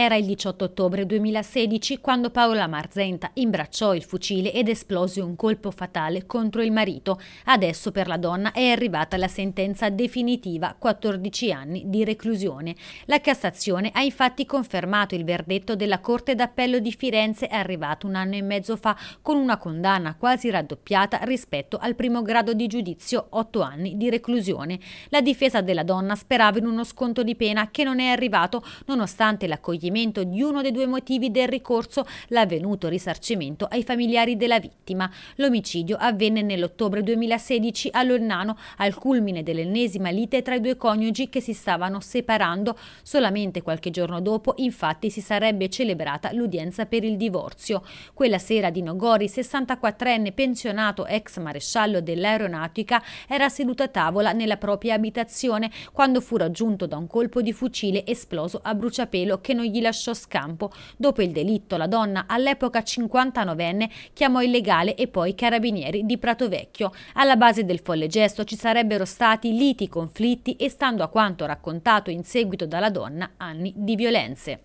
Era il 18 ottobre 2016 quando Paola Marzenta imbracciò il fucile ed esplose un colpo fatale contro il marito. Adesso per la donna è arrivata la sentenza definitiva, 14 anni di reclusione. La Cassazione ha infatti confermato il verdetto della Corte d'Appello di Firenze arrivato un anno e mezzo fa con una condanna quasi raddoppiata rispetto al primo grado di giudizio, 8 anni di reclusione. La difesa della donna sperava in uno sconto di pena che non è arrivato nonostante l'accoglienza adempimento di uno dei due motivi del ricorso l'avvenuto risarcimento ai familiari della vittima. L'omicidio avvenne nell'ottobre 2016 all'Ornano, al culmine dell'ennesima lite tra i due coniugi che si stavano separando. Solamente qualche giorno dopo, infatti, si sarebbe celebrata l'udienza per il divorzio. Quella sera di Nogori, 64enne pensionato ex maresciallo dell'aeronautica, era seduto a tavola nella propria abitazione quando fu raggiunto da un colpo di fucile esploso a bruciapelo che non gli gli lasciò scampo. Dopo il delitto la donna, all'epoca 59enne, chiamò il legale e poi i carabinieri di Prato Vecchio. Alla base del folle gesto ci sarebbero stati liti, conflitti e, stando a quanto raccontato in seguito dalla donna, anni di violenze.